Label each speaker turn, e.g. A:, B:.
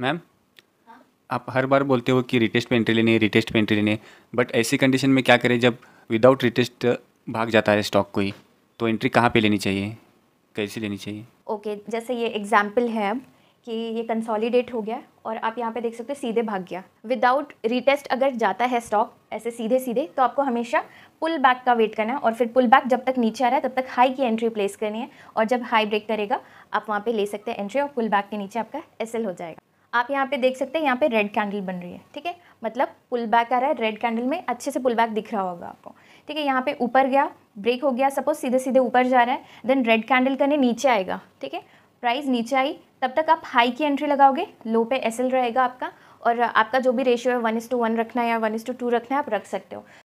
A: ma'am आप हर बार बोलते हो कि रिटेस्ट पे एंट्री लेनी है रिटेस्ट पे एंट्री लेनी है बट ऐसी कंडीशन में क्या करें जब विदाउट रिटेस्ट भाग जाता है स्टॉक कोई तो एंट्री कहाँ पे लेनी चाहिए कैसे लेनी चाहिए
B: ओके okay, जैसे ये एग्जाम्पल है अब कि ये कंसोलिडेट हो गया और आप यहाँ पे देख सकते हो सीधे भाग गया विदाउट रिटेस्ट अगर जाता है स्टॉक ऐसे सीधे सीधे तो आपको हमेशा पुल बैक का वेट करना है और फिर पुल बैक जब तक नीचे आ रहा है तब तक हाई की एंट्री प्लेस करनी है और जब हाई ब्रेक करेगा आप वहाँ पे ले सकते हैं एंट्री और पुल बैक के नीचे आपका एस हो जाएगा आप यहाँ पे देख सकते हैं यहाँ पे रेड कैंडल बन रही है ठीक है मतलब पुल बैक आ रहा है रेड कैंडल में अच्छे से पुल बैक दिख रहा होगा आपको ठीक है यहाँ पे ऊपर गया ब्रेक हो गया सपोज सीधे सीधे ऊपर जा रहा है देन रेड कैंडल करने नीचे आएगा ठीक है प्राइस नीचे आई तब तक आप हाई की एंट्री लगाओगे
C: लो पे एस रहेगा आपका और आपका जो भी रेशियो है वन इस टू वन रखना है या वन इस टू टू रखना है आप रख सकते हो